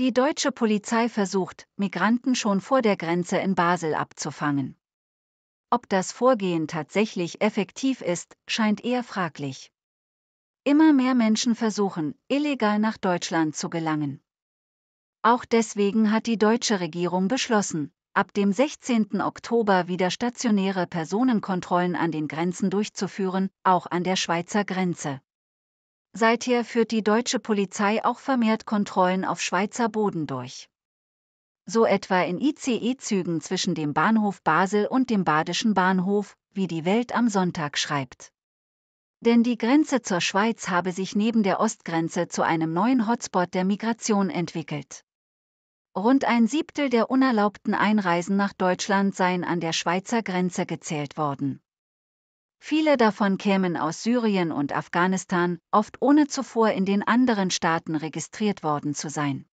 Die deutsche Polizei versucht, Migranten schon vor der Grenze in Basel abzufangen. Ob das Vorgehen tatsächlich effektiv ist, scheint eher fraglich. Immer mehr Menschen versuchen, illegal nach Deutschland zu gelangen. Auch deswegen hat die deutsche Regierung beschlossen, ab dem 16. Oktober wieder stationäre Personenkontrollen an den Grenzen durchzuführen, auch an der Schweizer Grenze. Seither führt die deutsche Polizei auch vermehrt Kontrollen auf Schweizer Boden durch. So etwa in ICE-Zügen zwischen dem Bahnhof Basel und dem Badischen Bahnhof, wie die Welt am Sonntag schreibt. Denn die Grenze zur Schweiz habe sich neben der Ostgrenze zu einem neuen Hotspot der Migration entwickelt. Rund ein Siebtel der unerlaubten Einreisen nach Deutschland seien an der Schweizer Grenze gezählt worden. Viele davon kämen aus Syrien und Afghanistan, oft ohne zuvor in den anderen Staaten registriert worden zu sein.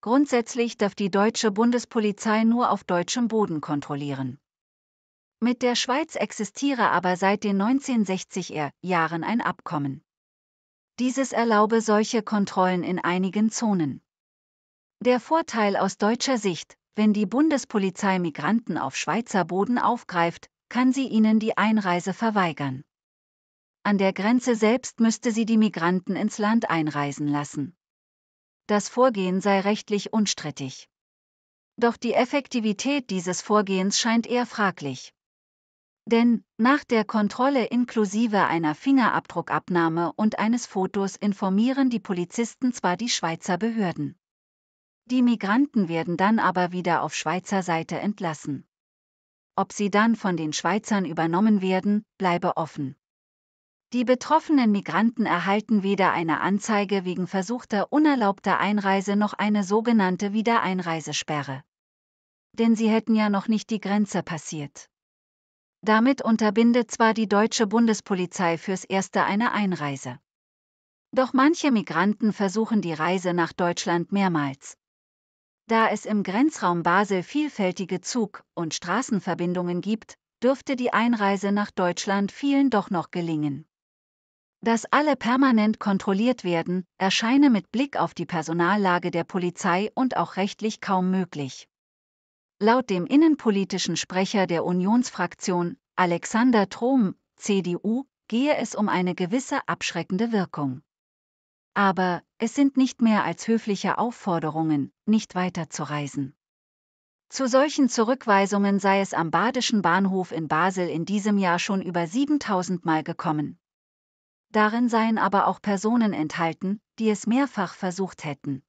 Grundsätzlich darf die deutsche Bundespolizei nur auf deutschem Boden kontrollieren. Mit der Schweiz existiere aber seit den 1960er Jahren ein Abkommen. Dieses erlaube solche Kontrollen in einigen Zonen. Der Vorteil aus deutscher Sicht, wenn die Bundespolizei Migranten auf Schweizer Boden aufgreift, kann sie ihnen die Einreise verweigern. An der Grenze selbst müsste sie die Migranten ins Land einreisen lassen. Das Vorgehen sei rechtlich unstrittig. Doch die Effektivität dieses Vorgehens scheint eher fraglich. Denn, nach der Kontrolle inklusive einer Fingerabdruckabnahme und eines Fotos informieren die Polizisten zwar die Schweizer Behörden. Die Migranten werden dann aber wieder auf Schweizer Seite entlassen ob sie dann von den Schweizern übernommen werden, bleibe offen. Die betroffenen Migranten erhalten weder eine Anzeige wegen versuchter unerlaubter Einreise noch eine sogenannte Wiedereinreisesperre. Denn sie hätten ja noch nicht die Grenze passiert. Damit unterbindet zwar die deutsche Bundespolizei fürs Erste eine Einreise. Doch manche Migranten versuchen die Reise nach Deutschland mehrmals. Da es im Grenzraum Basel vielfältige Zug- und Straßenverbindungen gibt, dürfte die Einreise nach Deutschland vielen doch noch gelingen. Dass alle permanent kontrolliert werden, erscheine mit Blick auf die Personallage der Polizei und auch rechtlich kaum möglich. Laut dem innenpolitischen Sprecher der Unionsfraktion, Alexander Trom, CDU, gehe es um eine gewisse abschreckende Wirkung. Aber es sind nicht mehr als höfliche Aufforderungen, nicht weiterzureisen. Zu solchen Zurückweisungen sei es am Badischen Bahnhof in Basel in diesem Jahr schon über 7000 Mal gekommen. Darin seien aber auch Personen enthalten, die es mehrfach versucht hätten.